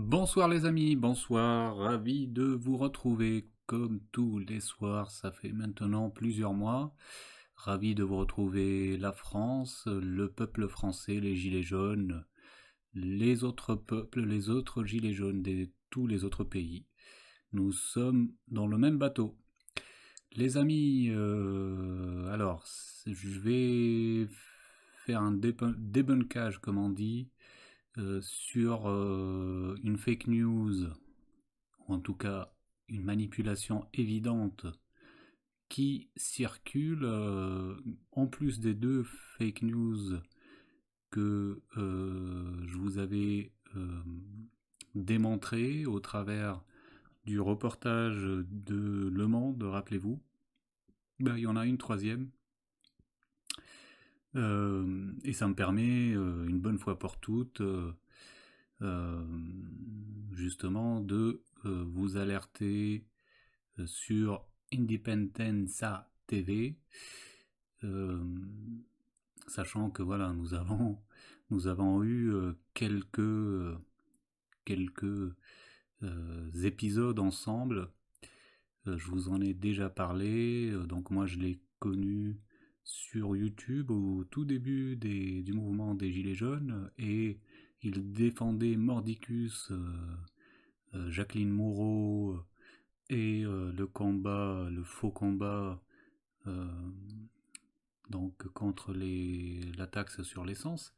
Bonsoir les amis, bonsoir, ravi de vous retrouver comme tous les soirs, ça fait maintenant plusieurs mois. Ravi de vous retrouver la France, le peuple français, les gilets jaunes, les autres peuples, les autres gilets jaunes de tous les autres pays. Nous sommes dans le même bateau. Les amis, euh, alors, je vais faire un débunkage, comme on dit, euh, sur euh, une fake news, ou en tout cas une manipulation évidente qui circule euh, en plus des deux fake news que je vous avais démontré au travers du reportage de Le Monde, rappelez-vous. Ben, il y en a une troisième euh, et ça me permet, euh, une bonne fois pour toutes, euh, justement, de vous alerter sur Independenza TV, sachant que voilà, nous avons, nous avons eu quelques, quelques épisodes ensemble. je vous en ai déjà parlé, donc moi je l'ai connu sur YouTube au tout début du mouvement des Gilets jaunes et il défendait Mordicus, euh, euh, Jacqueline Moreau euh, et le combat, le faux combat donc contre les, la taxe sur l'essence.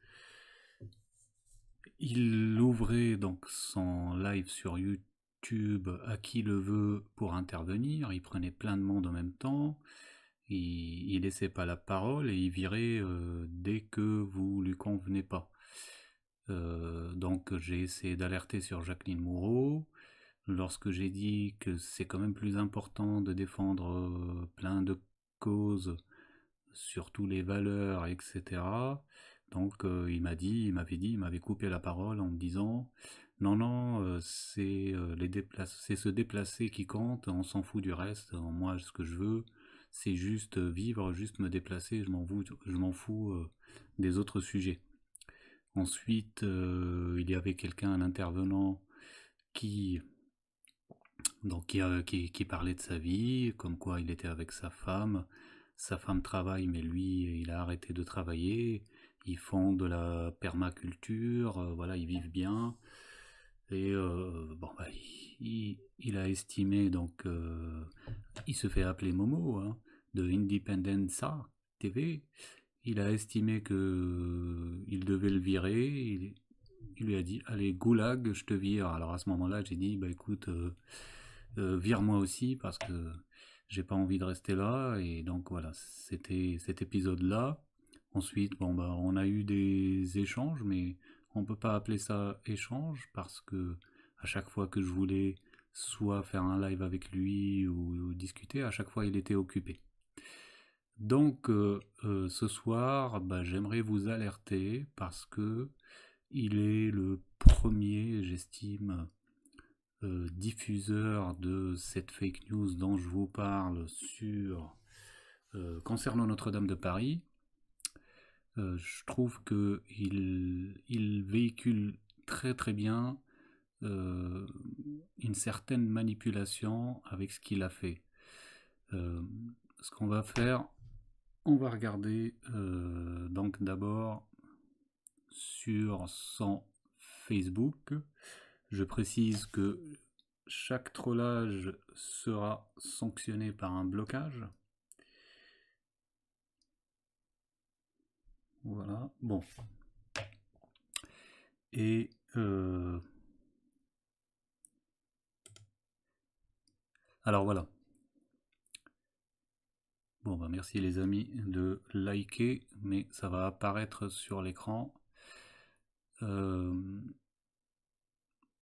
Il ouvrait donc son live sur YouTube à qui le veut pour intervenir. Il prenait plein de monde en même temps. Il, il laissait pas la parole et il virait euh, dès que vous lui convenez pas. Euh, donc j'ai essayé d'alerter sur Jacqueline Moreau. Lorsque j'ai dit que c'est quand même plus important de défendre euh, plein de causes, surtout les valeurs, etc. Donc il m'a dit, il m'avait dit, il m'avait coupé la parole en me disant non non c'est c'est se déplacer qui compte, on s'en fout du reste, moi ce que je veux c'est juste euh, vivre, juste me déplacer, je m'en fous, euh, des autres sujets. Ensuite, euh, il y avait quelqu'un, un intervenant, qui, donc, qui, parlait de sa vie, comme quoi il était avec sa femme, sa femme travaille, mais lui, il a arrêté de travailler, ils font de la permaculture, voilà, ils vivent bien. Et euh, bon, bah, il, a estimé, donc, euh, il se fait appeler Momo, hein, de sa TV. Il a estimé que il devait le virer. Il, il, lui a dit, allez, goulag, je te vire. Alors à ce moment-là, j'ai dit, bah écoute, euh, vire-moi aussi parce que j'ai pas envie de rester là. Et donc voilà, c'était cet épisode-là. Ensuite, bon, bah, on a eu des échanges, mais on peut pas appeler ça échange parce que à chaque fois que je voulais soit faire un live avec lui ou, discuter, à chaque fois il était occupé. Donc euh, euh, ce soir, bah, j'aimerais vous alerter parce que il est le premier, j'estime, euh, diffuseur de cette fake news dont je vous parle sur concernant Notre-Dame de Paris. Euh, je trouve que il, véhicule très très bien euh, une certaine manipulation avec ce qu'il a fait. Euh, ce qu'on va faire, on va regarder donc d'abord sur son Facebook. Je précise que chaque trollage sera sanctionné par un blocage. Voilà, bon. Et euh, alors voilà. Bon bah merci les amis de liker, mais ça va apparaître sur l'écran. Euh,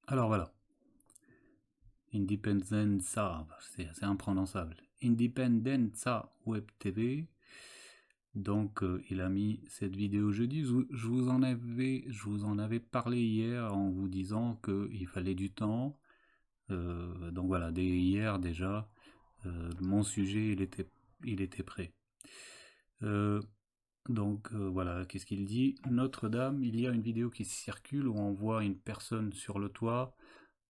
alors voilà. Independenza, c'est imprononçable. Independenza Web TV, donc euh, il a mis cette vidéo jeudi. Je, vous en avais, je vous en avais parlé hier en vous disant qu'il fallait du temps. Euh, donc voilà, dès hier déjà, euh, mon sujet il était, il était prêt. donc voilà, qu'est-ce qu'il dit Notre-Dame, il y a une vidéo qui circule où on voit une personne sur le toit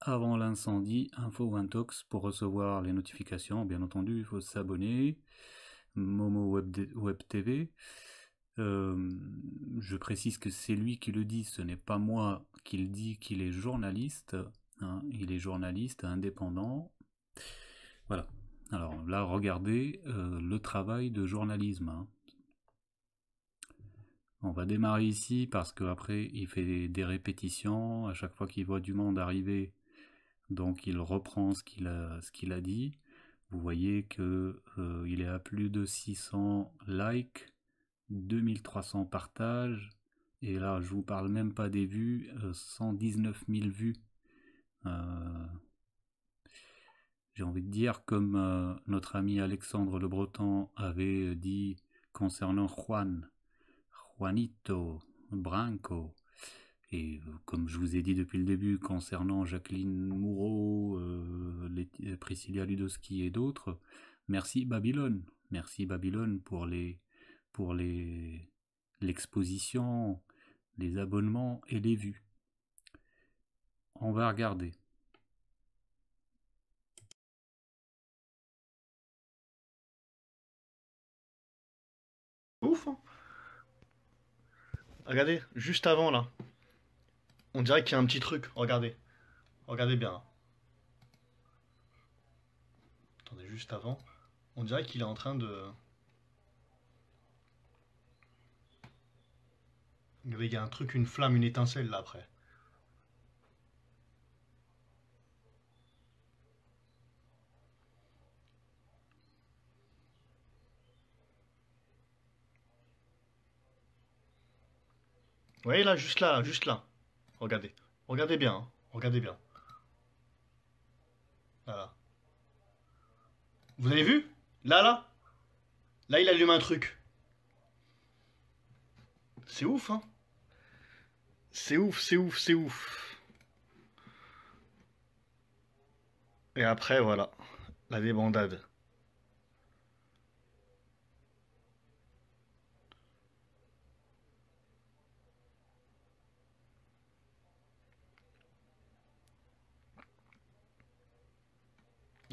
avant l'incendie, info intox pour recevoir les notifications. Bien entendu, il faut s'abonner. Momo Web, TV. Euh, je précise que c'est lui qui le dit, ce n'est pas moi qui le dit qu'il est journaliste. Hein. il est journaliste indépendant. Voilà. Alors là, regardez euh, le travail de journalisme. Hein. On va démarrer ici parce qu'après, il fait des répétitions. À chaque fois qu'il voit du monde arriver, donc il reprend ce qu'il a, dit. Vous voyez que euh, il est à plus de 600 likes, 2300 partages, et là je vous parle même pas des vues, 119 euh, 000 vues. Euh, j'ai envie de dire, comme notre ami Alexandre Le Breton avait dit concernant Juan, Juanito, Branco, et euh, comme je vous ai dit depuis le début, concernant Jacqueline Moreau, euh, euh, Priscilla Ludowski et d'autres, merci Babylone. Merci Babylone pour les pour les l'exposition, les abonnements et les vues. On va regarder. Ouf. Hein. Regardez, juste avant là, on dirait qu'il y a un petit truc. Regardez. Regardez bien. Attendez, juste avant. On dirait qu'il est en train de... Il y a un truc, une flamme, une étincelle là après. Oui, là, juste là, juste là. Regardez. Regardez bien. Hein. Regardez bien. Voilà. Vous avez vu Là, là Là, il allume un truc. C'est ouf, hein C'est ouf, c'est ouf, c'est ouf. Et après, voilà. La débandade.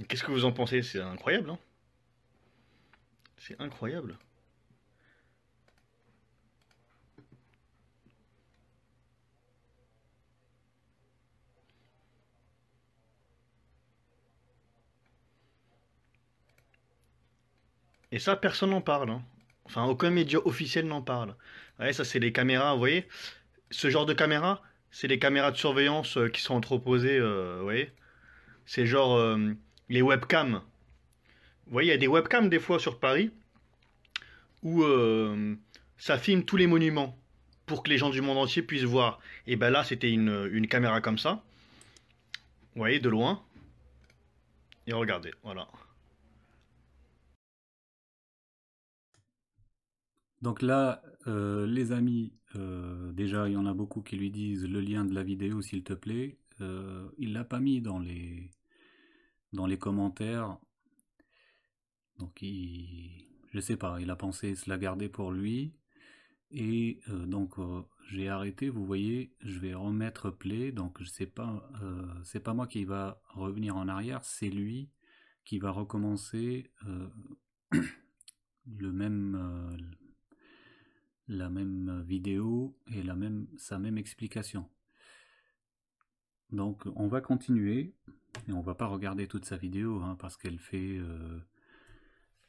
Qu'est-ce que vous en pensez C'est incroyable, hein C'est incroyable. Et ça, personne n'en parle. Hein. Enfin, aucun média officiel n'en parle. Ouais, ça, c'est les caméras, vous voyez Ce genre de caméras, c'est les caméras de surveillance euh, qui sont entreposées, euh, vous voyez C'est genre... Euh, les webcams. Vous voyez, il y a des webcams des fois sur Paris où euh, ça filme tous les monuments pour que les gens du monde entier puissent voir. Et ben là, c'était une, caméra comme ça. Vous voyez, de loin. Et regardez, voilà. Donc là, euh, les amis, euh, déjà, il y en a beaucoup qui lui disent le lien de la vidéo, s'il te plaît. il l'a pas mis dans les dans les commentaires. Donc il, je sais pas, il a pensé se la garder pour lui. Et euh, donc euh, j'ai arrêté, vous voyez, je vais remettre play, donc je sais pas, euh, c'est pas moi qui va revenir en arrière, c'est lui qui va recommencer le même, la même vidéo et la même, sa même explication. Donc on va continuer. Et on va pas regarder toute sa vidéo, hein, parce qu'elle fait, euh,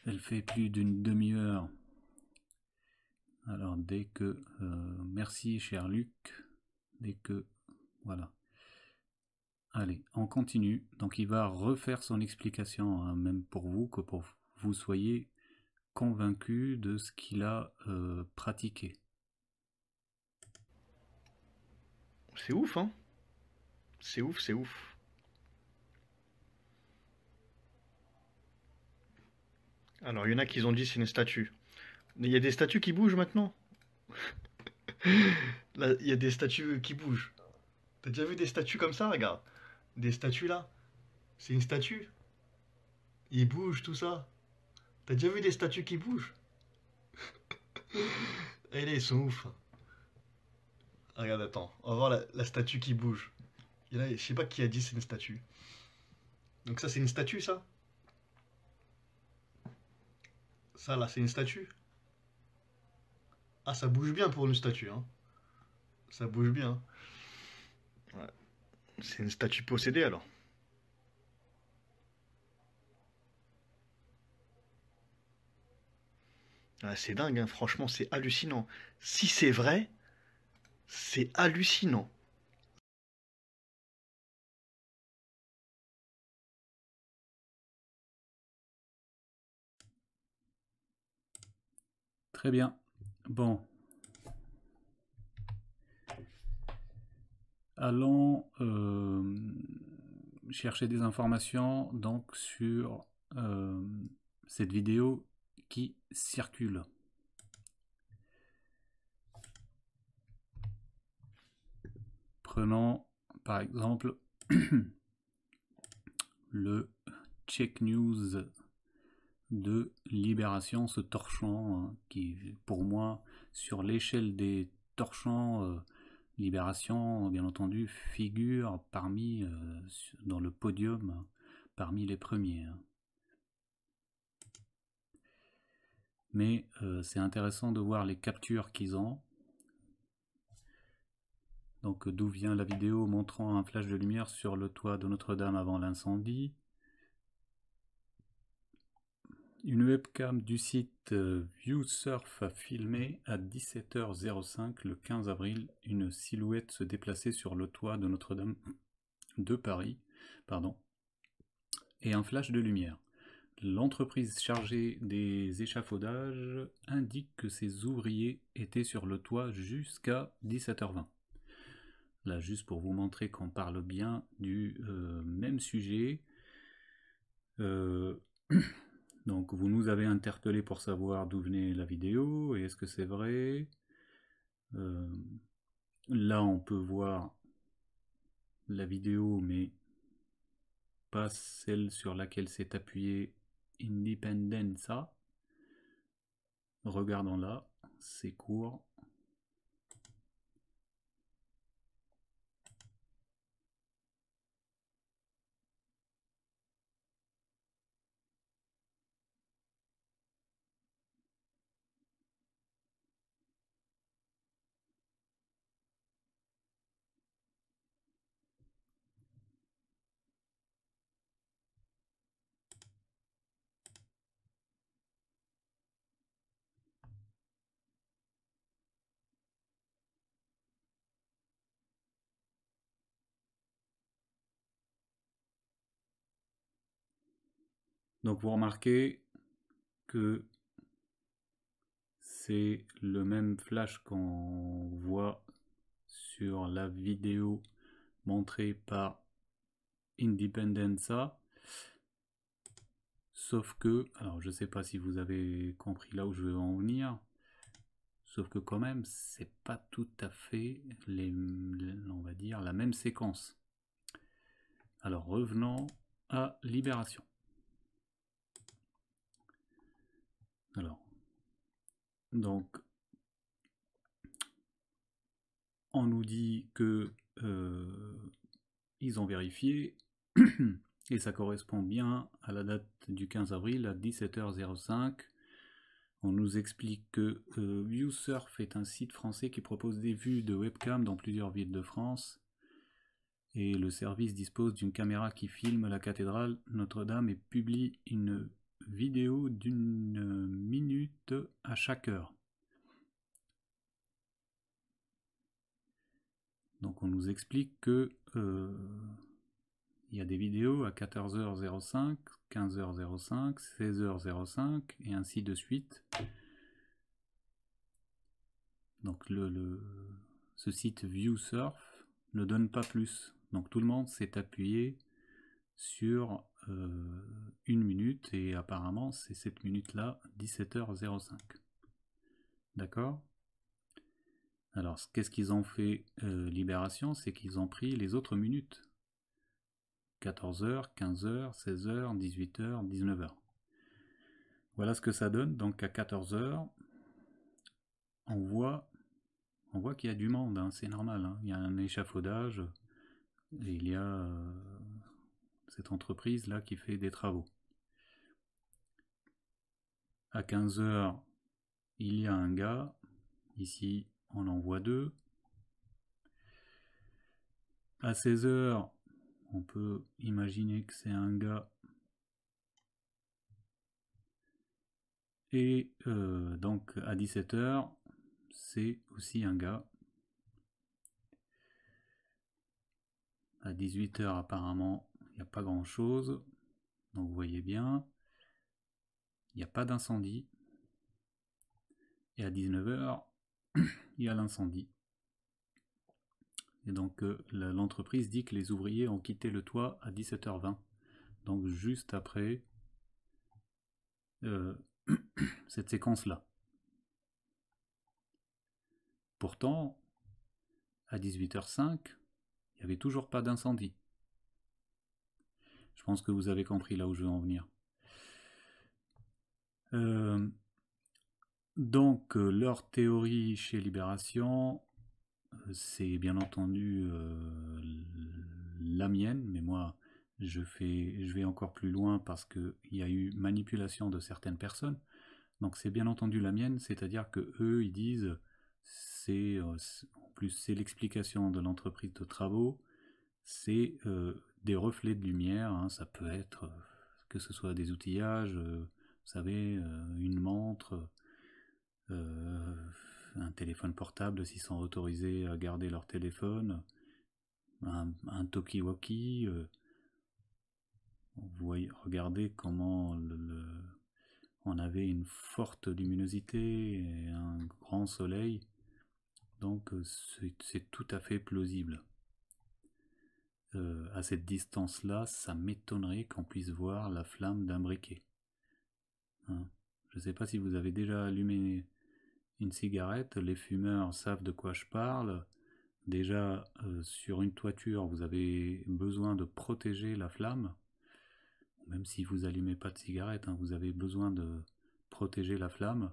elle fait plus d'une demi-heure. Alors dès que, euh, merci cher Luc, dès que, voilà. Allez, on continue. Donc il va refaire son explication, hein, même pour vous, que pour vous soyez convaincu de ce qu'il a euh, pratiqué. C'est ouf, hein C'est ouf, c'est ouf. Alors, il y en a qui ont dit c'est une statue. Mais il y a des statues qui bougent maintenant. il y a des statues qui bougent. T'as déjà vu des statues comme ça, regarde Des statues là. C'est une statue. Il bouge tout ça. T'as déjà vu des statues qui bougent Elle eh, est sont ouf. Regarde, attends. On va voir la, statue qui bouge. je sais pas qui a dit c'est une statue. Donc ça, c'est une statue, ça ça, là, c'est une statue. Ah, ça bouge bien pour une statue. Hein. Ça bouge bien. C'est une statue possédée, alors. Ah, c'est dingue, hein. franchement, c'est hallucinant. Si c'est vrai, c'est hallucinant. bien. Bon. Allons euh, chercher des informations donc sur euh, cette vidéo qui circule. Prenons par exemple le check news de Libération, ce torchon euh, qui, pour moi, sur l'échelle des torchons, euh, Libération, bien entendu, figure parmi, euh, dans le podium, parmi les premières. Mais c'est intéressant de voir les captures qu'ils ont. Donc d'où vient la vidéo montrant un flash de lumière sur le toit de Notre-Dame avant l'incendie. Une webcam du site euh, ViewSurf a filmé à 17h05 le 15 avril une silhouette se déplacer sur le toit de Notre-Dame de Paris pardon, et un flash de lumière. L'entreprise chargée des échafaudages indique que ses ouvriers étaient sur le toit jusqu'à 17h20. Là, juste pour vous montrer qu'on parle bien du euh, même sujet. Euh, Donc vous nous avez interpellé pour savoir d'où venait la vidéo et est-ce que c'est vrai. Euh, là on peut voir la vidéo mais pas celle sur laquelle s'est appuyé Independenza. Regardons là, c'est court. Donc vous remarquez que c'est le même flash qu'on voit sur la vidéo montrée par Independenza. Sauf que, alors je sais pas si vous avez compris là où je veux en venir, sauf que quand même, c'est pas tout à fait les, on va dire, la même séquence. Alors revenons à Libération. Alors, donc, on nous dit que euh, ils ont vérifié et ça correspond bien à la date du 15 avril à 17h05. On nous explique que euh, ViewSurf est un site français qui propose des vues de webcam dans plusieurs villes de France. Et le service dispose d'une caméra qui filme la cathédrale Notre-Dame et publie une vidéo d'une minute à chaque heure. Donc on nous explique que euh, il y a des vidéos à 14h05, 15h05, 16h05 et ainsi de suite. Donc le, le, ce site ViewSurf ne donne pas plus. Donc tout le monde s'est appuyé sur euh, une minute et apparemment c'est cette minute là 17h05 d'accord alors qu'est-ce qu'ils ont fait euh, libération c'est qu'ils ont pris les autres minutes 14h 15h 16h 18h 19h voilà ce que ça donne donc à 14h on voit on voit qu'il y a du monde hein. c'est normal hein. il y a un échafaudage il y a euh, cette entreprise-là qui fait des travaux. À 15 heures, il y a un gars. Ici, on en voit deux. À 16 heures, on peut imaginer que c'est un gars. Et euh, donc à 17 heures, c'est aussi un gars. À 18 heures apparemment, il n'y a pas grand chose. Donc vous voyez bien, il n'y a pas d'incendie. Et à 19h, il y a l'incendie. Et donc euh, l'entreprise dit que les ouvriers ont quitté le toit à 17h20. Donc juste après euh, cette séquence-là. Pourtant, à 18h05, il n'y avait toujours pas d'incendie pense que vous avez compris là où je veux en venir. Euh, donc, euh, leur théorie chez Libération, euh, c'est bien entendu la mienne, mais moi, je, fais, je vais encore plus loin parce qu'il y a eu manipulation de certaines personnes. Donc, c'est bien entendu la mienne, c'est-à-dire que eux, ils disent, c'est plus c'est l'explication de l'entreprise de travaux, c'est des reflets de lumière, hein. ça peut être euh, que ce soit des outillages, euh, vous savez, euh, une montre, un téléphone portable s'ils sont autorisés à garder leur téléphone, un, un talkie-walkie. vous regardez comment on avait une forte luminosité et un grand soleil. Donc c'est tout à fait plausible. Euh, à cette distance-là, ça m'étonnerait qu'on puisse voir la flamme d'un briquet. Hein. je ne sais pas si vous avez déjà allumé une cigarette, les fumeurs savent de quoi je parle. Déjà, euh, sur une toiture, vous avez besoin de protéger la flamme. Même si vous n'allumez pas de cigarette, hein, vous avez besoin de protéger la flamme.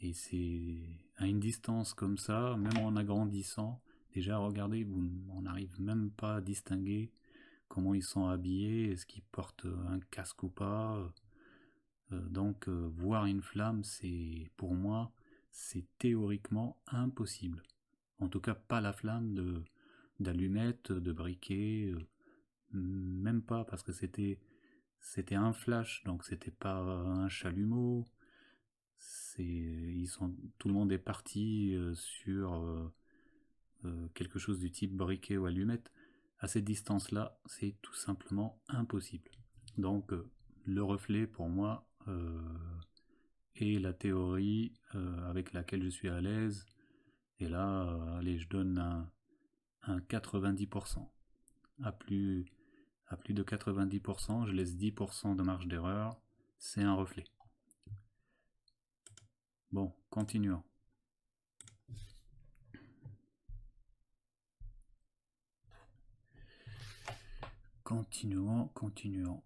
Et c'est à une distance comme ça, même en agrandissant, Déjà, regardez, on n'arrive même pas à distinguer comment ils sont habillés, est-ce qu'ils portent euh, un casque ou pas. Euh, euh, donc, voir une flamme, c'est pour moi, c'est théoriquement impossible. En tout cas, pas la flamme de d'allumettes, de briquets, même pas parce que c'était c'était un flash, donc c'était pas un chalumeau. C'est ils sont tout le monde est parti sur euh, quelque chose du type briquet ou allumette, à cette distance-là, c'est tout simplement impossible. Donc euh, le reflet pour moi euh, est la théorie avec laquelle je suis à l'aise. Et là, allez, je donne un, 90%. À plus, à plus de 90%, je laisse 10% de marge d'erreur. C'est un reflet. Bon, continuons. Continuons, continuons.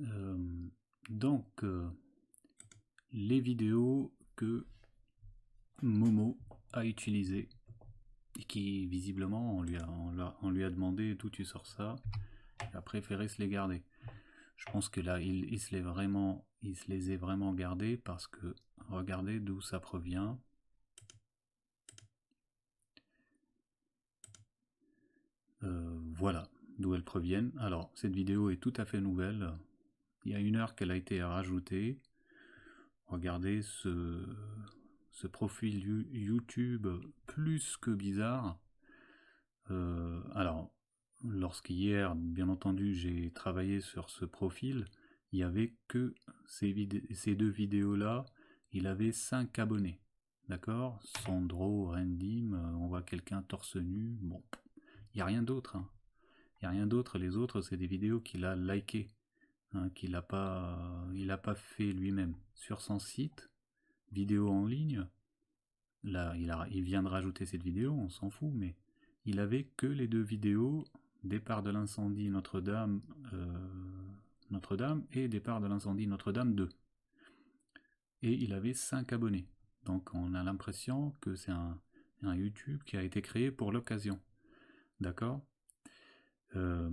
Euh, donc, euh, les vidéos que Momo a utilisées et qui visiblement on lui a, demandé d'où tu sors ça, il a préféré se les garder. Je pense que là, il, se les vraiment, il se les est vraiment gardées parce que regardez d'où ça provient, Euh, voilà d'où elles proviennent. Alors, cette vidéo est tout à fait nouvelle. Il y a une heure qu'elle a été rajoutée. Regardez ce, ce profil YouTube plus que bizarre. Euh, alors, lorsqu'hier, bien entendu, j'ai travaillé sur ce profil, il y avait que ces, ces deux vidéos-là. Il avait 5 abonnés. D'accord Sandro, Rendim, euh, on voit quelqu'un torse nu. Bon, il n'y a rien d'autre. n'y hein. a rien d'autre. Les autres, c'est des vidéos qu'il a likées, hein, qu'il n'a pas, il pas fait lui-même. Sur son site, vidéo en ligne, là, il, a, il vient de rajouter cette vidéo, on s'en fout, mais il avait que les deux vidéos, départ de l'incendie Notre-Dame euh, Notre-Dame et départ de l'incendie Notre-Dame 2. Et il avait 5 abonnés. Donc on a l'impression que c'est un YouTube qui a été créé pour l'occasion. D'accord euh,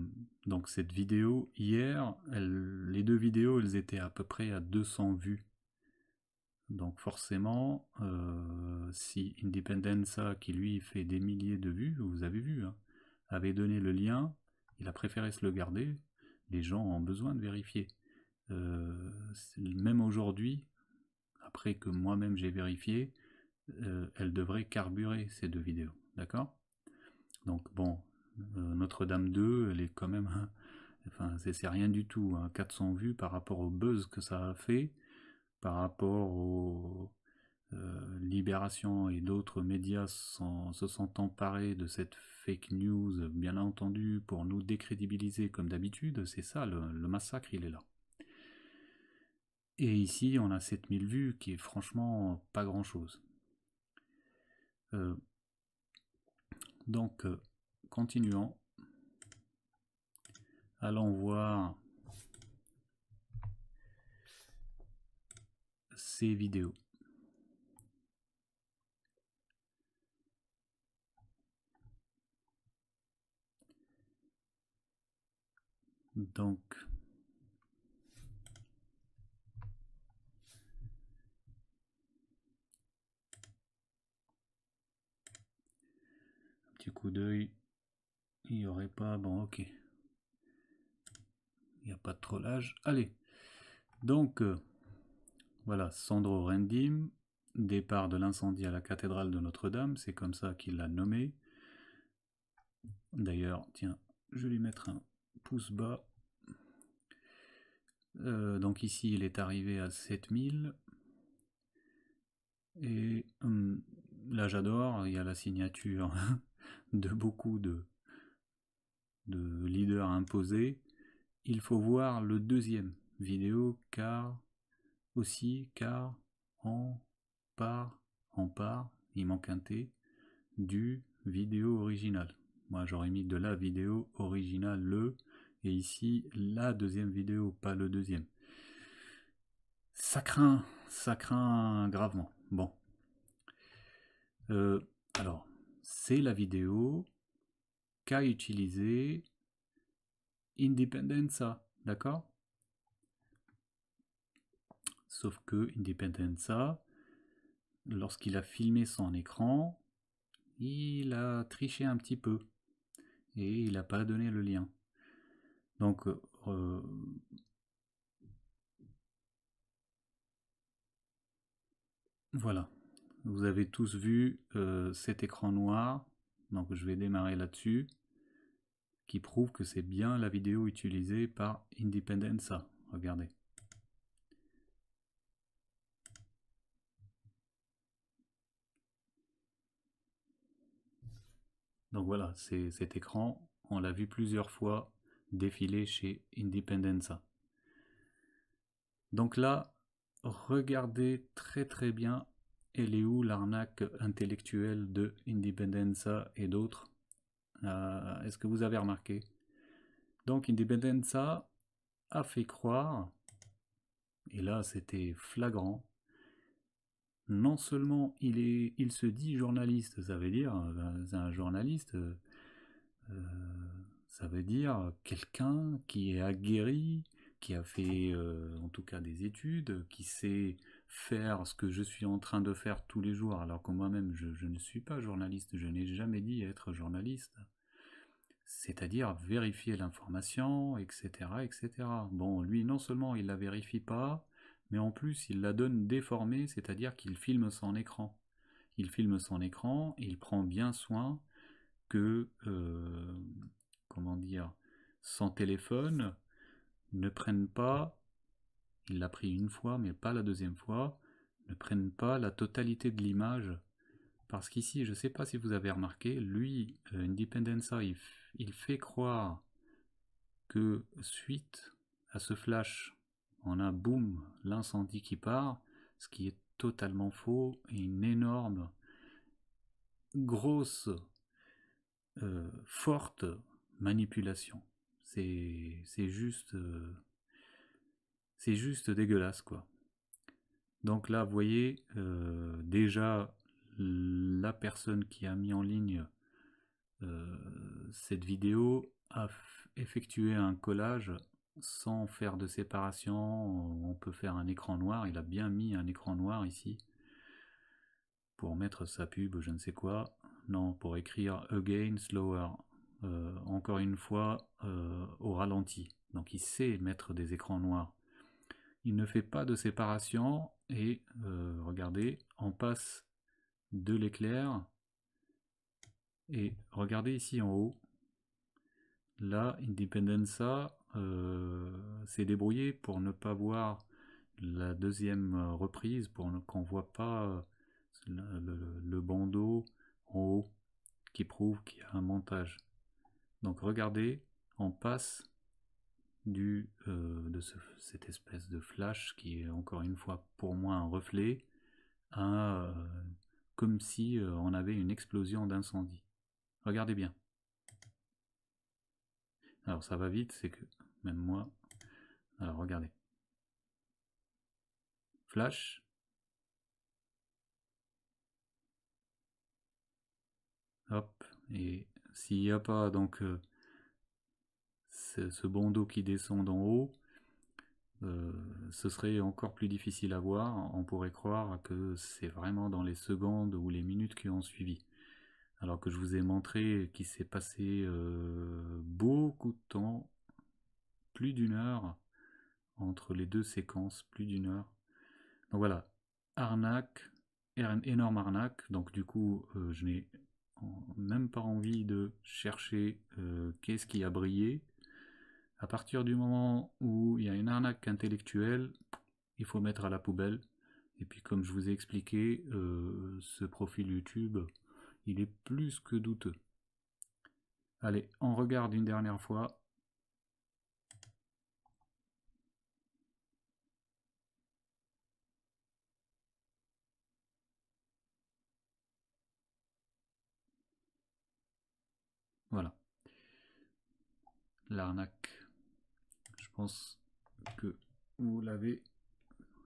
donc cette vidéo hier, les deux vidéos, elles étaient à peu près à 200 vues. Donc forcément, euh, si Independenza, qui lui fait des milliers de vues, vous avez vu, hein, avait donné le lien, il a préféré se le garder, les gens ont besoin de vérifier. Euh, même aujourd'hui, après que moi-même j'ai vérifié, elle devrait carburer ces deux vidéos, d'accord donc bon, euh, Notre-Dame 2, elle est quand même... enfin, c'est rien du tout. 400 hein. vues par rapport au buzz que ça a fait, par rapport aux libérations euh, Libération et d'autres médias se sont emparés de cette fake news, bien entendu, pour nous décrédibiliser comme d'habitude. C'est ça, le, massacre, il est là. Et ici, on a 7000 vues, qui est franchement pas grand-chose. Euh, donc, euh, continuons. Allons voir ces vidéos. Donc, coup d'œil. Il n'y aurait pas... Bon, ok. Il n'y a pas de l'âge Allez. Donc, euh, voilà, Sandro Rendim, départ de l'incendie à la cathédrale de Notre-Dame, c'est comme ça qu'il l'a nommé. D'ailleurs, tiens, je vais lui mettre un pouce bas. Euh, donc ici, il est arrivé à 7000. Et hum, là, j'adore, il y a la signature de beaucoup de, de leaders imposés, il faut voir le deuxième vidéo car aussi car en part en part, il manque un T, du vidéo original. Moi j'aurais mis de la vidéo originale le et ici la deuxième vidéo, pas le deuxième. Ça craint, ça craint gravement. Bon. Euh, alors, c'est la vidéo, qu'a utilisée Independenza, d'accord Sauf que Independenza, lorsqu'il a filmé son écran, il a triché un petit peu et il n'a pas donné le lien. Donc, euh, voilà vous avez tous vu euh, cet écran noir, donc je vais démarrer là-dessus, qui prouve que c'est bien la vidéo utilisée par Independenza. Regardez. Donc voilà, c'est cet écran, on l'a vu plusieurs fois défiler chez Independenza. Donc là, regardez très très bien elle est où l'arnaque intellectuelle de Independenza et d'autres euh, Est-ce que vous avez remarqué Donc Independenza a fait croire, et là c'était flagrant, non seulement il, est, il se dit journaliste, ça veut dire euh, un journaliste, euh, ça veut dire quelqu'un qui est aguerri, qui a fait en tout cas des études, qui sait faire ce que je suis en train de faire tous les jours, alors que moi-même je, ne suis pas journaliste, je n'ai jamais dit être journaliste, c'est-à-dire vérifier l'information, etc., etc. Bon, lui, non seulement il la vérifie pas, mais en plus il la donne déformée, c'est-à-dire qu'il filme son écran. Il filme son écran il prend bien soin que, euh, comment dire, son téléphone ne prenne pas il l'a pris une fois, mais pas la deuxième fois. Ne prennent pas la totalité de l'image. Parce qu'ici, je ne sais pas si vous avez remarqué, lui, euh, Independence, Independenza, il, fait croire que suite à ce flash, on a boum, l'incendie qui part, ce qui est totalement faux et une énorme, grosse, euh, forte manipulation. C'est juste... Euh, c'est juste dégueulasse, quoi. Donc là, vous voyez, euh, déjà, la personne qui a mis en ligne euh, cette vidéo a effectué un collage sans faire de séparation. On peut faire un écran noir. Il a bien mis un écran noir ici pour mettre sa pub, je ne sais quoi. Non, pour écrire again, slower. Euh, encore une fois, au ralenti. Donc il sait mettre des écrans noirs il ne fait pas de séparation et euh, regardez, on passe de l'éclair et regardez ici en haut, là Independenza euh, s'est débrouillé pour ne pas voir la deuxième reprise, pour qu'on ne voit pas euh, le bandeau en haut qui prouve qu'il y a un montage. Donc regardez, on passe du, euh, de cette espèce de flash qui est encore une fois pour moi un reflet, euh, comme si euh, on avait une explosion d'incendie. Regardez bien. Alors ça va vite, c'est que même moi... Alors regardez. Flash. Hop. Et s'il n'y a pas donc ce, ce bandeau qui descend d'en haut, euh, ce serait encore plus difficile à voir. On pourrait croire que c'est vraiment dans les secondes ou les minutes qui ont suivi. Alors que je vous ai montré qu'il s'est passé euh, beaucoup de temps, plus d'une heure, entre les deux séquences, plus d'une heure. Donc voilà, arnaque, er-, énorme arnaque. Donc du coup, euh, je n'ai même pas envie de chercher qu'est-ce qui a brillé à partir du moment où il y a une arnaque intellectuelle, il faut mettre à la poubelle. Et puis comme je vous ai expliqué, euh, ce profil YouTube, il est plus que douteux. Allez, on regarde une dernière fois. Voilà. L'arnaque je pense que vous l'avez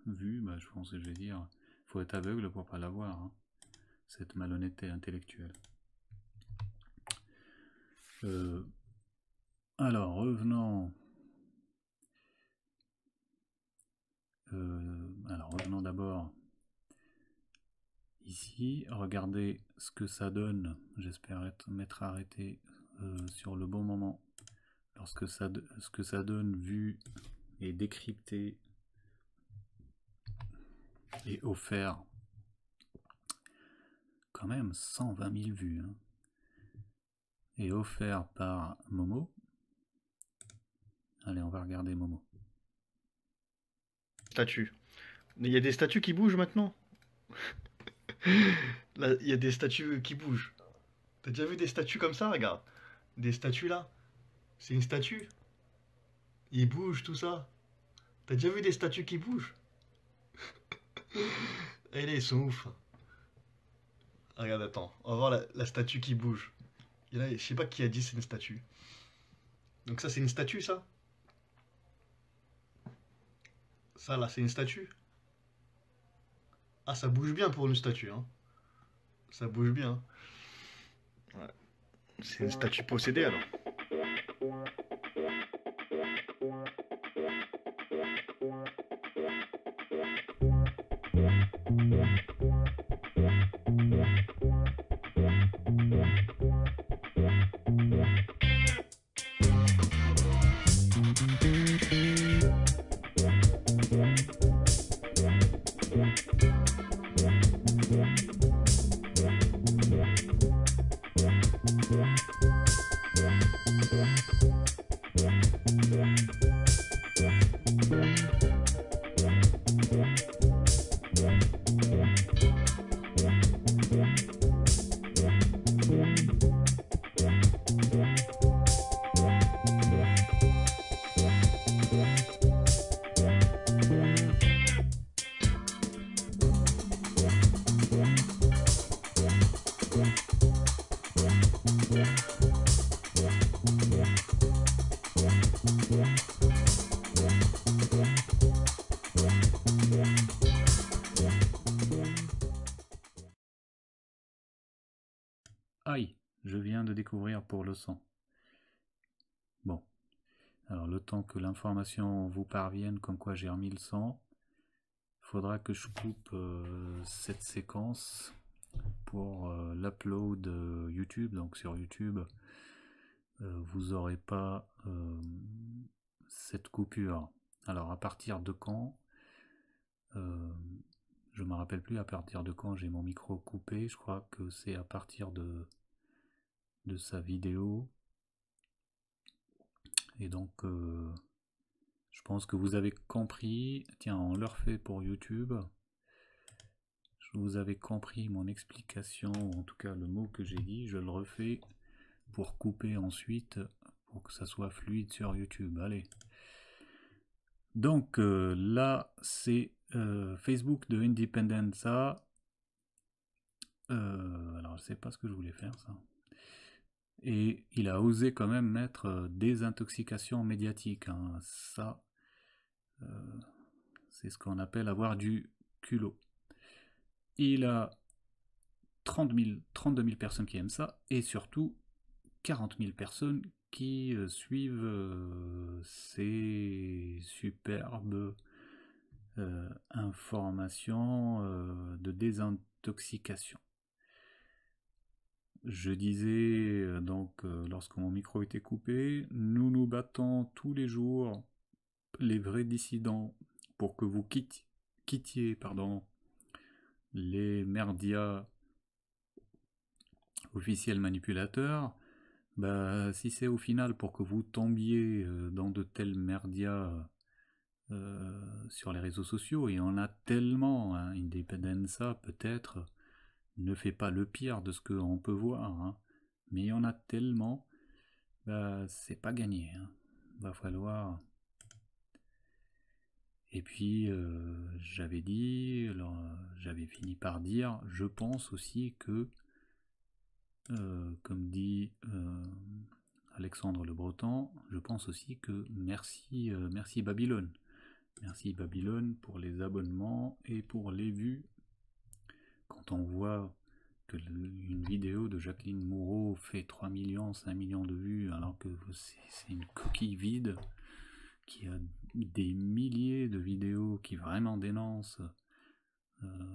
vu, bah, je pense que je vais dire, faut être aveugle pour ne pas l'avoir, hein, cette malhonnêteté intellectuelle. Euh, alors, revenons... Euh, alors, revenons d'abord ici. Regardez ce que ça donne. J'espère m'être arrêté euh, sur le bon moment alors ce que ça, ce que ça donne vu et décrypté et offert, quand même 120 000 vues, hein, et offert par Momo. Allez, on va regarder Momo. Statue. Mais il y a des statues qui bougent maintenant. il y a des statues qui bougent. T'as déjà vu des statues comme ça, regarde. Des statues là. C'est une statue. Il bouge, tout ça. T'as déjà vu des statues qui bougent Elle eh, est sont ouf. Regarde, attends. On va voir la, statue qui bouge. Il je sais pas qui a dit c'est une statue. Donc ça, c'est une statue, ça Ça, là, c'est une statue Ah, ça bouge bien pour une statue, hein. Ça bouge bien. Ouais. C'est une statue possédée, alors. Je viens de découvrir pour le sang. Bon. Alors le temps que l'information vous parvienne comme quoi j'ai remis le sang, faudra que je coupe euh, cette séquence pour euh, l'upload euh, YouTube. Donc sur YouTube, vous n'aurez pas cette coupure. Alors à partir de quand Je me rappelle plus à partir de quand j'ai mon micro coupé. Je crois que c'est à partir de de sa vidéo. Et donc, euh, je pense que vous avez compris. Tiens, on le refait pour YouTube. Je vous avais compris mon explication, en tout cas le mot que j'ai dit. Je le refais pour couper ensuite, pour que ça soit fluide sur YouTube. Allez. Donc euh, là, c'est euh, Facebook de Independenza. alors, je sais pas ce que je voulais faire, ça. Et il a osé quand même mettre euh, désintoxication médiatique. Hein. Ça, euh, c'est ce qu'on appelle avoir du culot. Il a 32 000 personnes qui aiment ça, et surtout 40 000 personnes qui euh, suivent ces superbes informations de désintoxication. Je disais euh, donc euh, lorsque mon micro était coupé, nous nous battons tous les jours, les vrais dissidents, pour que vous quittiez, pardon, les merdias officiels manipulateurs. Bah, si c'est au final pour que vous tombiez euh, dans de tels merdias sur les réseaux sociaux, et on a tellement, hein, peut-être, ne fait pas le pire de ce qu'on peut voir, hein. mais il y en a tellement, bah, c'est pas gagné. Hein. Va falloir. Et puis euh, j'avais dit, j'avais fini par dire, je pense aussi que, euh, comme dit euh, Alexandre le Breton, je pense aussi que merci, merci Babylone. Merci Babylone pour les abonnements et pour les vues quand on voit que une vidéo de Jacqueline Moreau fait 3 millions, 5 millions de vues, alors que c'est une coquille vide, qui a des milliers de vidéos qui vraiment dénoncent, euh,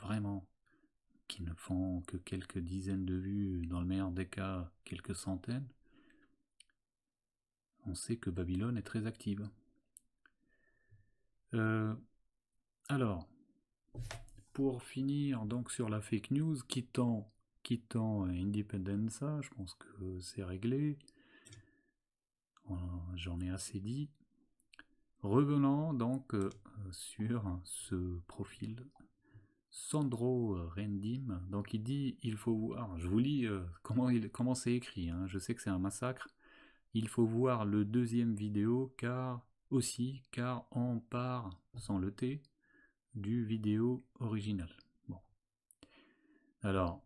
vraiment, qui ne font que quelques dizaines de vues, dans le meilleur des cas, quelques centaines, on sait que Babylone est très active. Euh, alors, pour finir donc sur la fake news, quittant, quittant Independenza, je pense que c'est réglé. Euh, j'en ai assez dit. revenons donc euh, sur ce profil, Sandro Rendim, donc il dit il faut voir, je vous lis euh, comment il comment c'est écrit, hein. je sais que c'est un massacre. Il faut voir le deuxième vidéo car aussi car on part sans le T du vidéo original. Bon. Alors,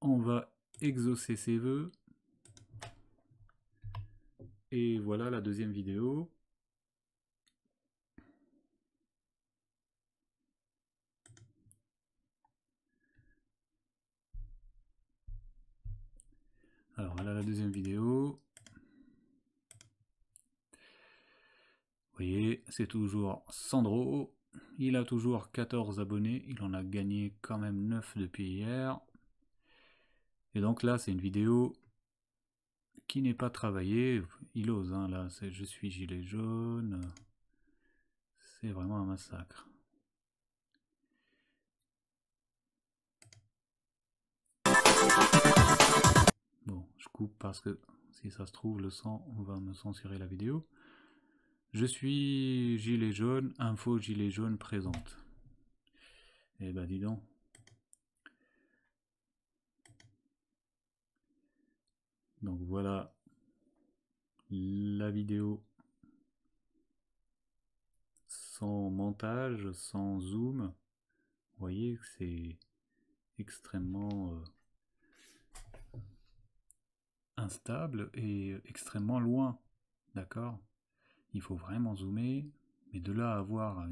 on va exaucer ses voeux Et voilà la deuxième vidéo. Alors voilà la deuxième vidéo. Vous voyez, c'est toujours Sandro. Il a toujours 14 abonnés, il en a gagné quand même 9 depuis hier. Et donc là, c'est une vidéo qui n'est pas travaillée. Il ose, hein, là, c'est je suis gilet jaune. C'est vraiment un massacre. Bon, je coupe parce que si ça se trouve, le sang on va me censurer la vidéo. Je suis gilet jaune, info gilet jaune présente. et eh ben dis donc. Donc voilà la vidéo sans montage, sans zoom. Vous voyez que c'est extrêmement euh, instable et extrêmement loin. D'accord il faut vraiment zoomer, mais de là à avoir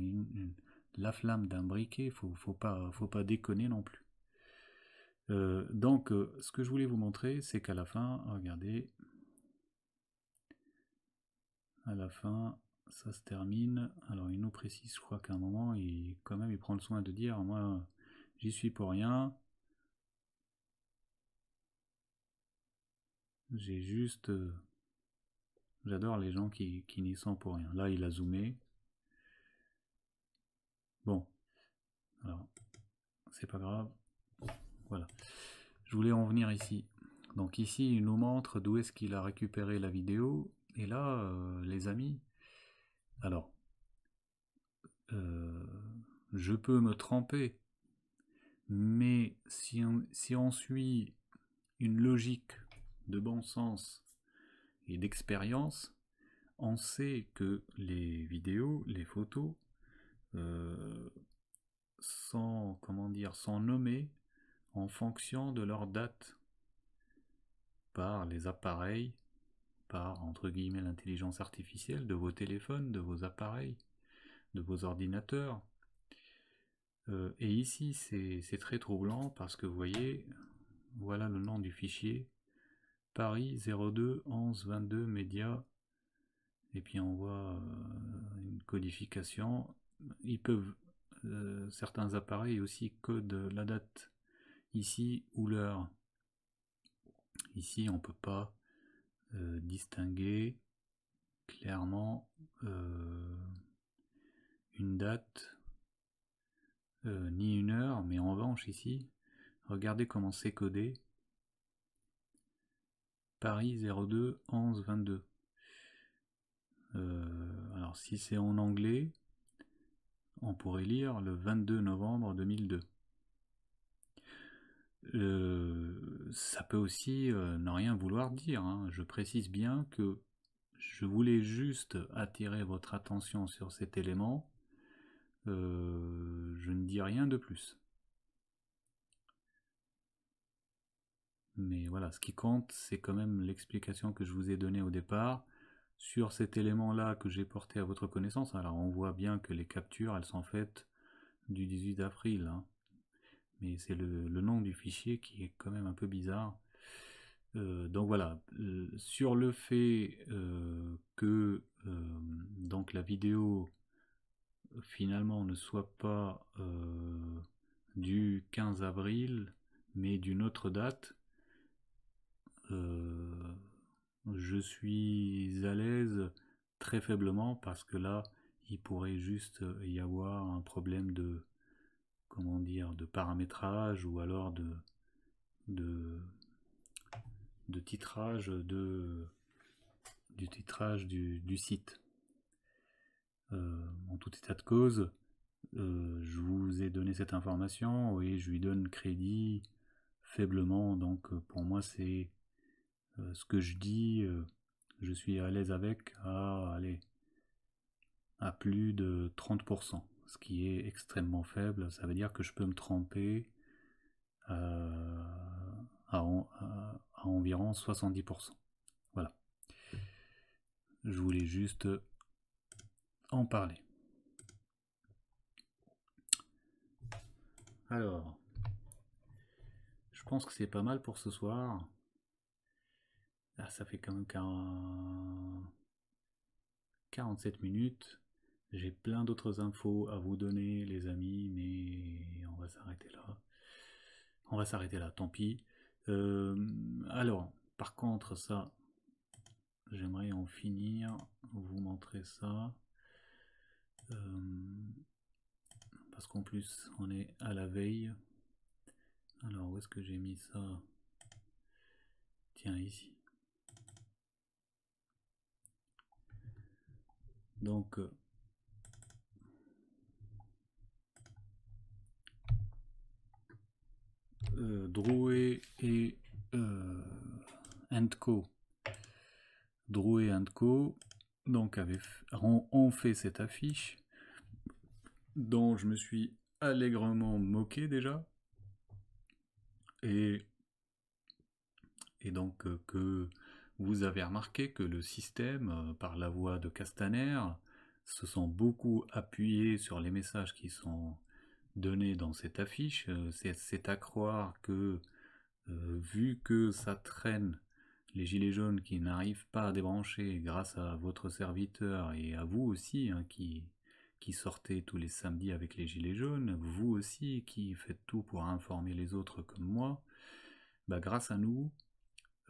la flamme d'un briquet, faut, faut pas, faut pas déconner non plus. Euh, donc, euh, ce que je voulais vous montrer, c'est qu'à la fin, regardez, à la fin, ça se termine. Alors, il nous précise, je crois qu'à un moment, il, quand même, il prend le soin de dire, moi, j'y suis pour rien. J'ai juste... Euh, J'adore les gens qui, n'y sont pour rien. Là, il a zoomé. Bon. Alors, c'est pas grave. Voilà. Je voulais en venir ici. Donc ici, il nous montre d'où est-ce qu'il a récupéré la vidéo. Et là, euh, les amis, alors, euh, je peux me tromper, mais si si on suit une logique de bon sens d'expérience, on sait que les vidéos, les photos, euh, sont, comment dire, sont nommées en fonction de leur date par les appareils, par entre guillemets l'intelligence artificielle de vos téléphones, de vos appareils, de vos ordinateurs. Euh, et ici c'est très troublant parce que vous voyez, voilà le nom du fichier Paris 02 11 22 média et puis on voit euh, une codification. Ils peuvent euh, certains appareils aussi codent la date ici ou l'heure. Ici on peut pas euh, distinguer clairement une date ni une heure, mais en revanche ici, regardez comment c'est codé. Paris 02 11 22. alors si c'est en anglais, on pourrait lire le 22 novembre 2002. Euh, ça peut aussi euh, ne rien vouloir dire. Hein. Je précise bien que je voulais juste attirer votre attention sur cet élément. Euh, je ne dis rien de plus. Mais voilà, ce qui compte, c'est quand même l'explication que je vous ai donnée au départ sur cet élément-là que j'ai porté à votre connaissance. Alors on voit bien que les captures, elles sont faites du 18 avril. Hein. Mais c'est le, nom du fichier qui est quand même un peu bizarre. Euh, donc voilà, sur le fait euh, que euh, donc la vidéo finalement ne soit pas du 15 avril, mais d'une autre date, euh, je suis à l'aise très faiblement parce que là, il pourrait juste y avoir un problème de comment dire de paramétrage ou alors de de, titrage de du titrage du, site. Euh, en tout état de cause, euh, je vous ai donné cette information et je lui donne crédit faiblement, donc pour moi c'est euh, ce que je dis, euh, je suis à l'aise avec à, allez, à plus de 30%, ce qui est extrêmement faible. Ça veut dire que je peux me tromper euh, à, à, environ 70%. Voilà. Je voulais juste en parler. Alors, je pense que c'est pas mal pour ce soir. Ah, ça fait quand même 47 minutes. J'ai plein d'autres infos à vous donner, les amis, mais on va s'arrêter là. On va s'arrêter là, tant pis. Euh, alors, par contre, ça, j'aimerais en finir, vous montrer ça. Euh, parce qu'en plus, on est à la veille. Alors, où est-ce que j'ai mis ça Tiens, ici. Donc, euh, euh, Drouet et euh, Co. Drouet et Co. Donc, avait, on fait cette affiche dont je me suis allègrement moqué déjà. Et, et donc, euh, que vous avez remarqué que le système, euh, par la voix de Castaner, se sont beaucoup appuyés sur les messages qui sont donnés dans cette affiche. Euh, c'est à croire que, euh, vu que ça traîne les gilets jaunes qui n'arrivent pas à débrancher grâce à votre serviteur et à vous aussi, hein, qui, qui sortez tous les samedis avec les gilets jaunes, vous aussi qui faites tout pour informer les autres comme moi, bah, grâce à nous,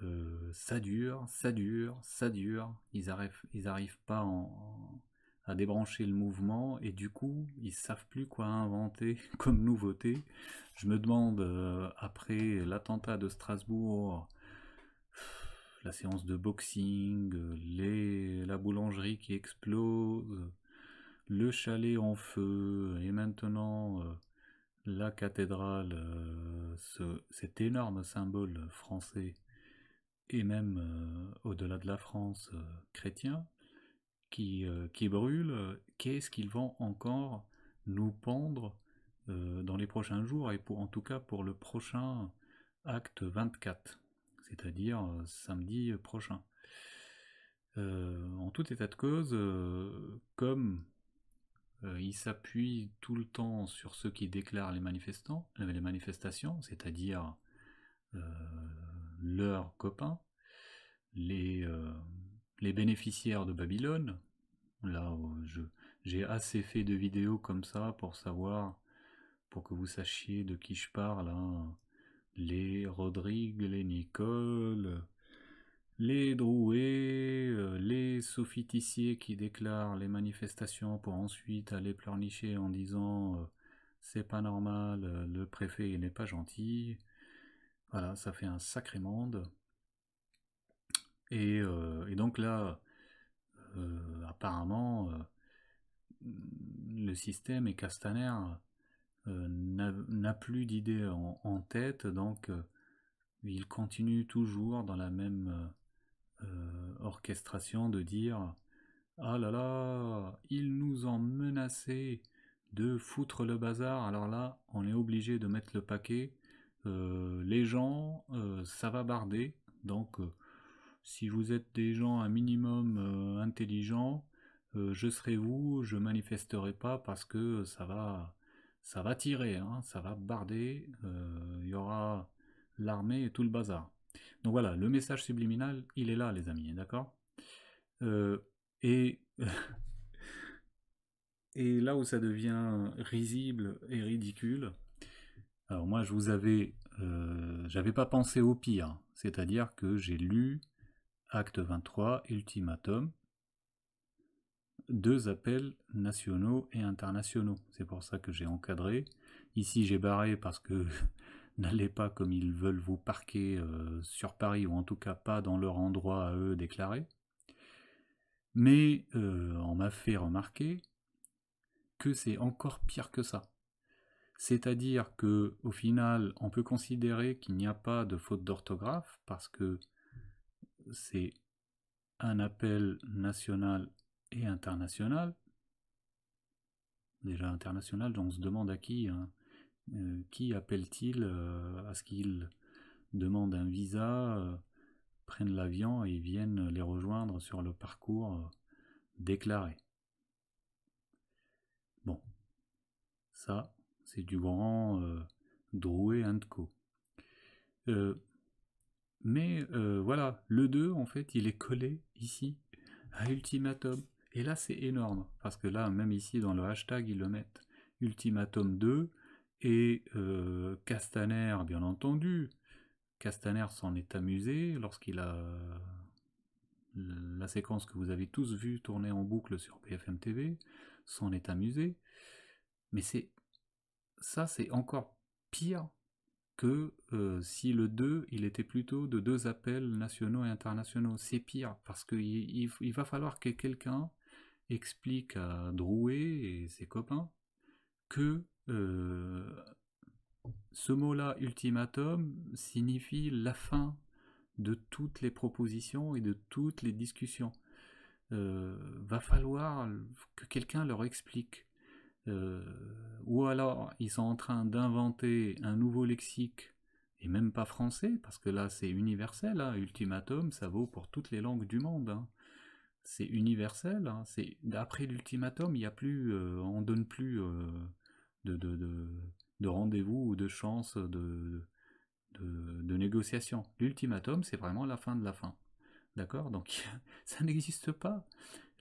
euh, ça dure, ça dure, ça dure, ils arrivent, pas à débrancher le mouvement et du coup ils savent plus quoi inventer comme nouveauté. Je me demande euh, après l'attentat de Strasbourg, la séance de boxing, euh, la boulangerie qui explose, le chalet en feu et maintenant la cathédrale, cet énorme symbole français et même euh, au-delà de la France, euh, chrétien qui, euh, brûle qui qu'est-ce qu'ils vont encore nous pendre dans les prochains jours, et pour, en tout cas pour le prochain acte 24, c'est-à-dire samedi prochain. en tout état de cause, comme il s'appuie tout le temps sur ceux qui déclarent les manifestants, les manifestations, c'est-à-dire leurs copains, euh, les, bénéficiaires de Babylone. Là, euh, j'ai assez fait de vidéos comme ça pour savoir, pour que vous sachiez de qui je parle. Hein. Les Rodrigue, les Nicole, les Drouet, euh, les sophiticiers qui déclarent les manifestations pour ensuite aller pleurnicher en disant c'est pas normal, le préfet n'est pas gentil. Voilà, ça fait un sacré monde. Et, euh, donc là, euh, apparemment, euh, le système et Castaner n'a plus d'idée en, tête, donc il continue toujours dans la même orchestration de dire Ah là là, ils nous ont menacé de foutre le bazar, alors là, on est obligé de mettre le paquet euh, les gens, euh, ça va barder. Donc, euh, si vous êtes des gens un minimum intelligents, je serai vous, je manifesterai pas parce que ça va, ça va tirer, hein, ça va barder, il y aura l'armée et tout le bazar. Donc voilà, le message subliminal, il est là, les amis, d'accord et, et là où ça devient risible et ridicule, alors moi, je vous avais, euh, j'avais pas pensé au pire, hein. c'est-à-dire que j'ai lu Acte 23, Ultimatum, deux appels nationaux et internationaux. C'est pour ça que j'ai encadré. Ici, j'ai barré parce que n'allez pas comme ils veulent vous parquer euh, sur Paris, ou en tout cas pas dans leur endroit à eux déclaré. Mais euh, on m'a fait remarquer que c'est encore pire que ça. C'est-à-dire que, au final, on peut considérer qu'il n'y a pas de faute d'orthographe parce que c'est un appel national et international. Déjà international, on se demande à qui, hein. euh, qui appelle-t-il euh, à ce qu'il demande un visa, euh, prenne l'avion et vienne les rejoindre sur le parcours déclaré. Bon, ça, c'est du grand euh, Drouet and Co. Euh, mais euh, voilà, le 2, en fait, il est collé ici à Ultimatum. Et là, c'est énorme, parce que là, même ici, dans le hashtag, ils le mettent. Ultimatum 2 et Castaner, bien entendu. Castaner s'en est amusé lorsqu'il a la séquence que vous avez tous vue tourner en boucle sur PFM TV, s'en est amusé. Mais c'est ça c'est encore pire que euh, si le 2, il était plutôt de deux appels nationaux et internationaux. C'est pire, parce qu'il il, va falloir que quelqu'un explique à Drouet et ses copains que euh, ce mot-là, ultimatum, signifie la fin de toutes les propositions et de toutes les discussions. Euh, va falloir que quelqu'un leur explique euh, ou alors ils sont en train d'inventer un nouveau lexique, et même pas français, parce que là c'est universel, hein, ultimatum, ça vaut pour toutes les langues du monde. Hein. C'est universel, hein. c'est d'après l'ultimatum, il y a plus, euh, on donne plus euh, de, de, rendez-vous ou de chance de, de, de négociation. L'ultimatum, c'est vraiment la fin de la fin. D'accord Donc ça n'existe pas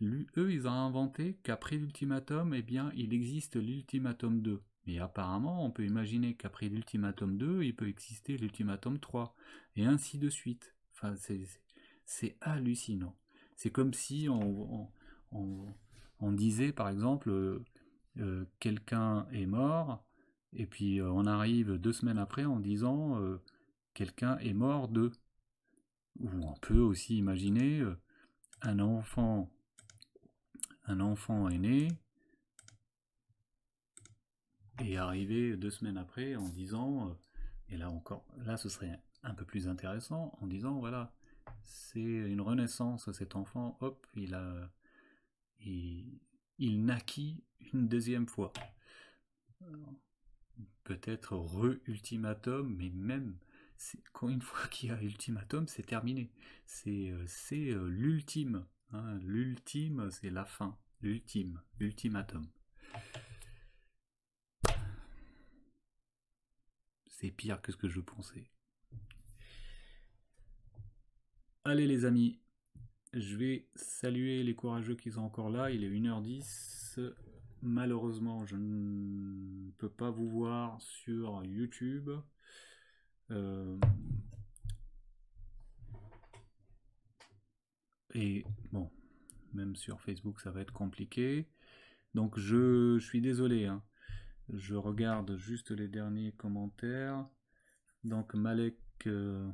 eux, ils ont inventé qu'après l'ultimatum, eh bien, il existe l'ultimatum 2. Mais apparemment, on peut imaginer qu'après l'ultimatum 2, il peut exister l'ultimatum 3, et ainsi de suite. c'est hallucinant. C'est comme si on, disait, par exemple, euh, euh, quelqu'un est mort, et puis euh, on arrive deux semaines après en disant quelqu'un est mort 2. Ou on peut aussi imaginer un enfant un enfant est né et arrivé deux semaines après en disant, euh, et là encore, là ce serait un peu plus intéressant, en disant voilà, c'est une renaissance, cet enfant, hop, il a. il, il naquit une deuxième fois. Peut-être re-ultimatum, mais même quand une fois qu'il y a ultimatum, c'est terminé. C'est euh, euh, l'ultime. Hein, l'ultime, c'est la fin. L'ultime, ultimatum. C'est pire que ce que je pensais. Allez les amis, je vais saluer les courageux qui sont encore là. Il est 1h10. Malheureusement, je ne peux pas vous voir sur YouTube. Euh, et bon, même sur Facebook, ça va être compliqué. Donc je, suis désolé, hein. je regarde juste les derniers commentaires. Donc Malek, euh,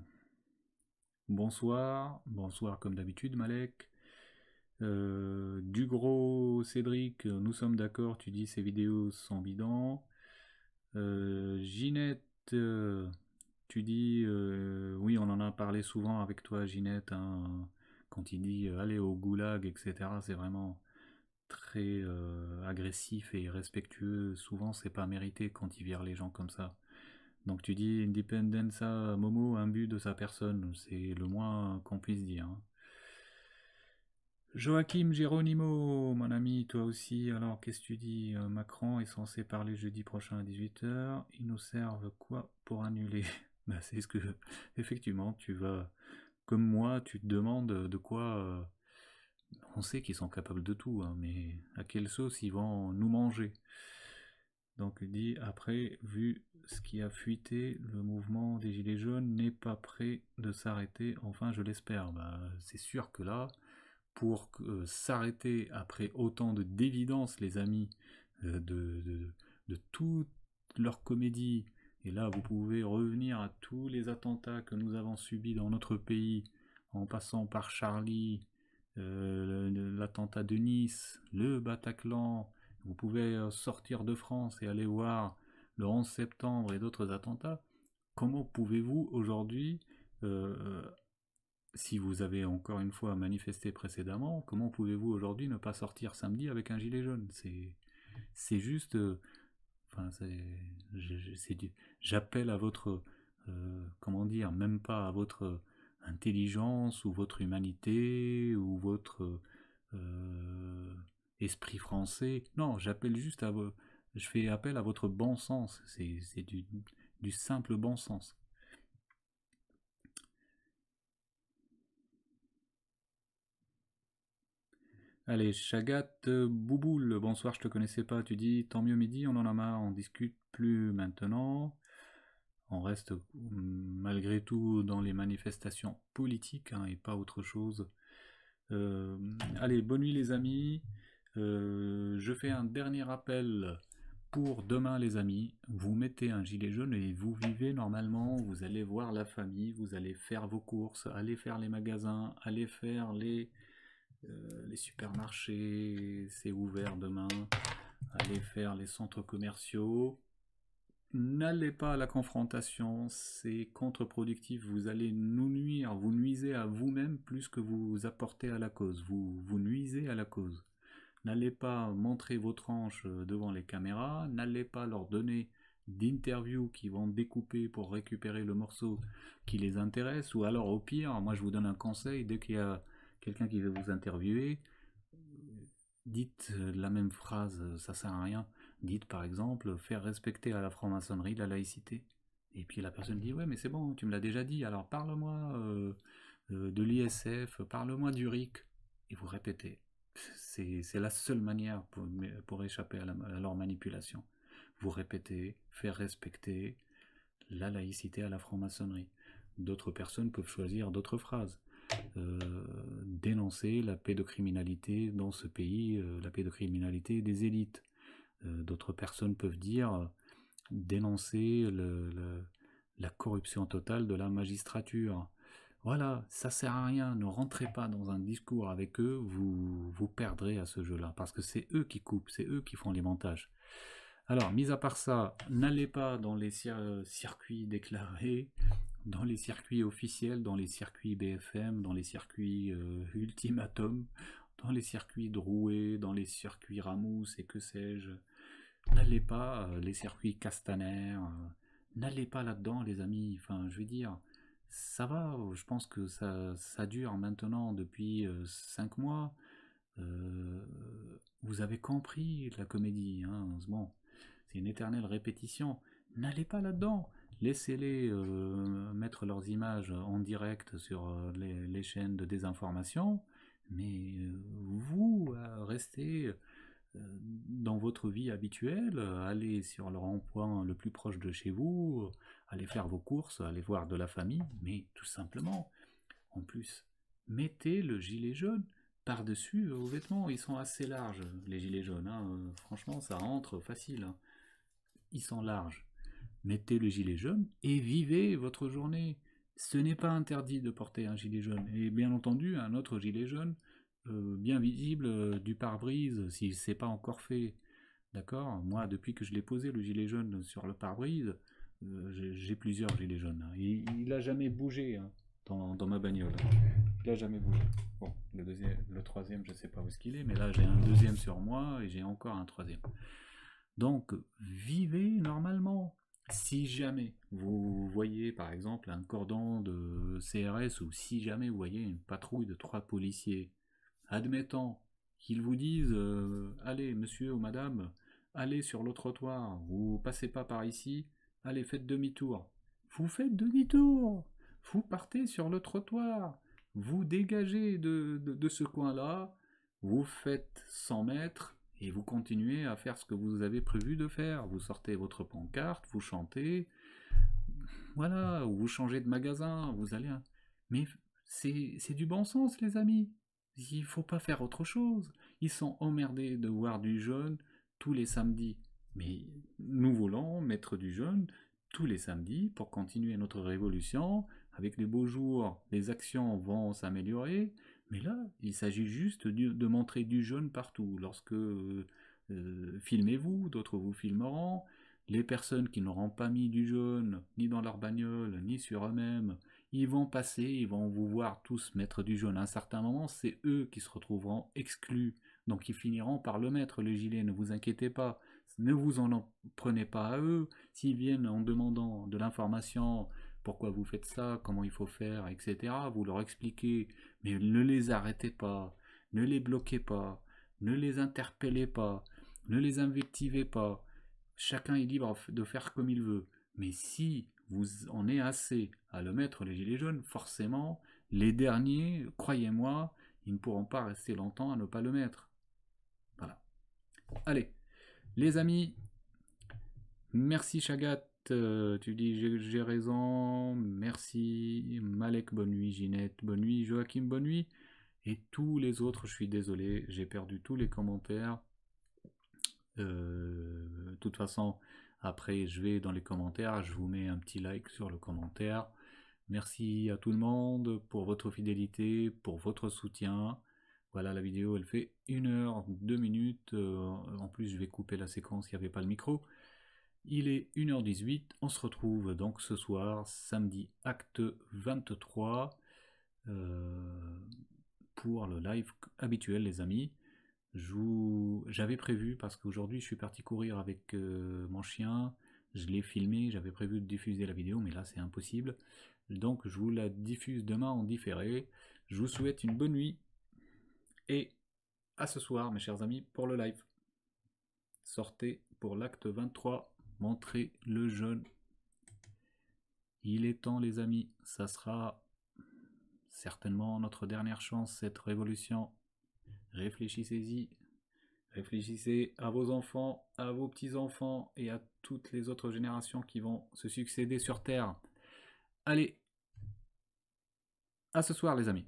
bonsoir, bonsoir comme d'habitude Malek. Euh, du gros, Cédric, nous sommes d'accord, tu dis ces vidéos sont bidons. Euh, Ginette, tu dis, oui on en a parlé souvent avec toi Ginette, hein quand il dit euh, allez au goulag, etc., c'est vraiment très euh, agressif et irrespectueux. Souvent, c'est pas mérité quand il vire les gens comme ça. Donc tu dis Independenza Momo, un but de sa personne, c'est le moins qu'on puisse dire. Hein. Joachim Geronimo, mon ami, toi aussi, alors qu'est-ce que tu dis euh, Macron est censé parler jeudi prochain à 18h, ils nous servent quoi pour annuler bah, C'est ce que, effectivement, tu vas comme moi, tu te demandes de quoi... Euh, on sait qu'ils sont capables de tout, hein, mais à quelle sauce ils vont nous manger donc il dit après, vu ce qui a fuité, le mouvement des Gilets jaunes n'est pas prêt de s'arrêter, enfin je l'espère. Ben, c'est sûr que là, pour euh, s'arrêter après autant de d'évidence, les amis, euh, de, de, de, toute leur comédie, et là, vous pouvez revenir à tous les attentats que nous avons subis dans notre pays, en passant par Charlie, euh, l'attentat de Nice, le Bataclan. Vous pouvez euh, sortir de France et aller voir le 11 septembre et d'autres attentats. Comment pouvez-vous aujourd'hui, euh, si vous avez encore une fois manifesté précédemment, comment pouvez-vous aujourd'hui ne pas sortir samedi avec un gilet jaune C'est juste... J'appelle à votre, euh, comment dire, même pas à votre intelligence ou votre humanité ou votre euh, esprit français. Non, j'appelle juste à, je fais appel à votre bon sens. C'est du simple bon sens. Allez, Chagat euh, Bouboule, bonsoir, je te connaissais pas, tu dis tant mieux midi, on en a marre, on discute plus maintenant. On reste mm, malgré tout dans les manifestations politiques hein, et pas autre chose. Euh, allez, bonne nuit les amis. Euh, je fais un dernier appel pour demain les amis. Vous mettez un gilet jaune et vous vivez normalement. Vous allez voir la famille, vous allez faire vos courses, allez faire les magasins, allez faire les euh, les supermarchés, c'est ouvert demain. Allez faire les centres commerciaux. N'allez pas à la confrontation, c'est contre-productif. Vous allez nous nuire, vous nuisez à vous-même plus que vous apportez à la cause. Vous, vous nuisez à la cause. N'allez pas montrer vos tranches euh, devant les caméras, n'allez pas leur donner d'interviews qui vont découper pour récupérer le morceau qui les intéresse, ou alors au pire, moi je vous donne un conseil, dès qu'il y a quelqu'un qui veut vous interviewer, dites euh, la même phrase, euh, ça sert à rien. Dites par exemple, euh, faire respecter à la franc-maçonnerie la laïcité. Et puis la personne dit, ouais, mais c'est bon, tu me l'as déjà dit, alors parle-moi de l'ISF, parle-moi du RIC. Et vous répétez. C'est la seule manière pour, échapper à, leur manipulation. Vous répétez, faire respecter la laïcité à la franc-maçonnerie. D'autres personnes peuvent choisir d'autres phrases. Euh, dénoncer la pédocriminalité dans ce pays, euh, la pédocriminalité des élites. Euh, d'autres personnes peuvent dire dénoncer la corruption totale de la magistrature. Voilà, ça sert à rien, ne rentrez pas dans un discours avec eux, vous vous perdrez à ce jeu-là, parce que c'est eux qui coupent, c'est eux qui font les montages. Alors, mis à part ça, n'allez pas dans les circuits déclarés, dans les circuits officiels, dans les circuits BFM, dans les circuits euh, Ultimatum, dans les circuits Drouet, dans les circuits Ramous et que sais-je. N'allez pas euh, les circuits Castaner, euh, n'allez pas là-dedans les amis, enfin je veux dire, ça va, je pense que ça, ça dure maintenant depuis 5 mois. vous avez compris la comédie, hein, c'est une éternelle répétition. N'allez pas là-dedans. Laissez-les euh, mettre leurs images en direct sur euh, les, chaînes de désinformation, mais euh, vous, restez dans votre vie habituelle, allez sur le rond-point le plus proche de chez vous, allez faire vos courses, allez voir de la famille, mais tout simplement, en plus, mettez le gilet jaune par-dessus vos vêtements. Ils sont assez larges, les gilets jaunes. Hein. Franchement, ça rentre facile. Hein. Ils sont larges mettez le gilet jaune et vivez votre journée. Ce n'est pas interdit de porter un gilet jaune. Et bien entendu, un autre gilet jaune, euh, bien visible, euh, du pare-brise, s'il ne pas encore fait. D'accord Moi, depuis que je l'ai posé, le gilet jaune sur le pare-brise, euh, j'ai plusieurs gilets jaunes. Hein. Il n'a jamais bougé hein, dans, ma bagnole. Il n'a jamais bougé. Bon, le, deuxième, le troisième, je ne sais pas où il ce est, mais là, j'ai un deuxième sur moi et j'ai encore un troisième. Donc, vivez normalement si jamais vous voyez par exemple un cordon de CRS ou si jamais vous voyez une patrouille de trois policiers, admettant qu'ils vous disent euh, allez monsieur ou madame, allez sur le trottoir vous passez pas par ici, allez faites demi-tour. Vous faites demi-tour, vous partez sur le trottoir, vous dégagez de, de, ce coin-là, vous faites 100 mètres, et vous continuez à faire ce que vous avez prévu de faire. Vous sortez votre pancarte, vous chantez, voilà, ou vous changez de magasin, vous allez... Mais c'est du bon sens, les amis. Il ne faut pas faire autre chose. Ils sont emmerdés de voir du jeûne tous les samedis. Mais nous voulons mettre du jeûne tous les samedis pour continuer notre révolution. Avec les beaux jours, les actions vont s'améliorer. Mais là, il s'agit juste de, montrer du jaune partout. Lorsque euh, euh, filmez-vous, d'autres vous filmeront. Les personnes qui n'auront pas mis du jaune, ni dans leur bagnole, ni sur eux-mêmes, ils vont passer, ils vont vous voir tous mettre du jaune. À un certain moment, c'est eux qui se retrouveront exclus. Donc ils finiront par le mettre, le gilet. Ne vous inquiétez pas, ne vous en prenez pas à eux. S'ils viennent en demandant de l'information pourquoi vous faites ça, comment il faut faire, etc. Vous leur expliquez, mais ne les arrêtez pas, ne les bloquez pas, ne les interpellez pas, ne les invectivez pas. Chacun est libre de faire comme il veut. Mais si vous en êtes assez à le mettre, les gilets jaunes, forcément, les derniers, croyez-moi, ils ne pourront pas rester longtemps à ne pas le mettre. Voilà. Allez, les amis, merci Chagat euh, tu dis j'ai raison, merci, Malek, bonne nuit, Ginette, bonne nuit, Joachim, bonne nuit, et tous les autres, je suis désolé, j'ai perdu tous les commentaires. Euh, de toute façon, après, je vais dans les commentaires, je vous mets un petit like sur le commentaire. Merci à tout le monde pour votre fidélité, pour votre soutien. Voilà, la vidéo, elle fait une heure, deux minutes. Euh, en plus, je vais couper la séquence, il n'y avait pas le micro. Il est 1h18, on se retrouve donc ce soir, samedi acte 23, euh, pour le live habituel les amis. J'avais prévu, parce qu'aujourd'hui je suis parti courir avec euh, mon chien, je l'ai filmé, j'avais prévu de diffuser la vidéo, mais là c'est impossible. Donc je vous la diffuse demain en différé. Je vous souhaite une bonne nuit et à ce soir mes chers amis pour le live. Sortez pour l'acte 23. Montrez le jeune, Il est temps les amis, ça sera certainement notre dernière chance cette révolution. Réfléchissez-y, réfléchissez à vos enfants, à vos petits-enfants et à toutes les autres générations qui vont se succéder sur Terre. Allez, à ce soir les amis.